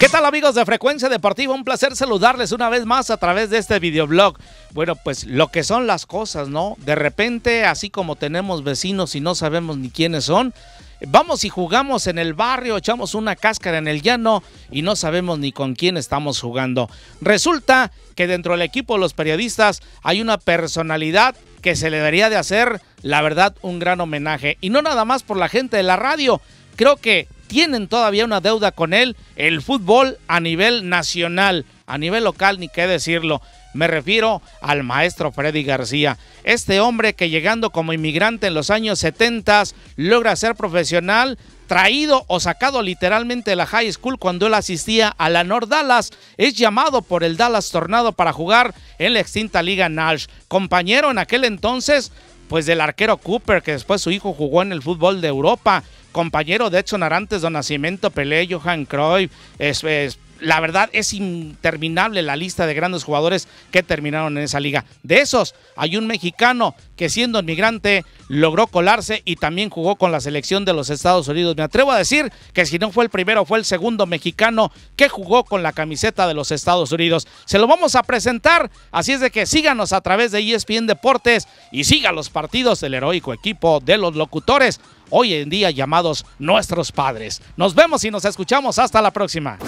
¿Qué tal amigos de Frecuencia Deportiva? Un placer saludarles una vez más a través de este videoblog. Bueno, pues lo que son las cosas, ¿no? De repente, así como tenemos vecinos y no sabemos ni quiénes son, vamos y jugamos en el barrio, echamos una cáscara en el llano y no sabemos ni con quién estamos jugando. Resulta que dentro del equipo de los periodistas hay una personalidad que se le debería de hacer, la verdad, un gran homenaje. Y no nada más por la gente de la radio. Creo que tienen todavía una deuda con él, el fútbol a nivel nacional, a nivel local, ni qué decirlo. Me refiero al maestro Freddy García, este hombre que llegando como inmigrante en los años 70 logra ser profesional, traído o sacado literalmente de la high school cuando él asistía a la North Dallas, es llamado por el Dallas Tornado para jugar en la extinta Liga Nash. Compañero en aquel entonces pues del arquero Cooper, que después su hijo jugó en el fútbol de Europa, compañero de Edson Arantes, Don Nacimiento Pelé, Johan Cruyff, es, la verdad es interminable la lista de grandes jugadores que terminaron en esa liga. De esos, hay un mexicano que siendo inmigrante logró colarse y también jugó con la selección de los Estados Unidos. Me atrevo a decir que si no fue el primero, fue el segundo mexicano que jugó con la camiseta de los Estados Unidos. Se lo vamos a presentar, así es de que síganos a través de ESPN Deportes y siga los partidos del heroico equipo de los locutores hoy en día llamados nuestros padres. Nos vemos y nos escuchamos. Hasta la próxima.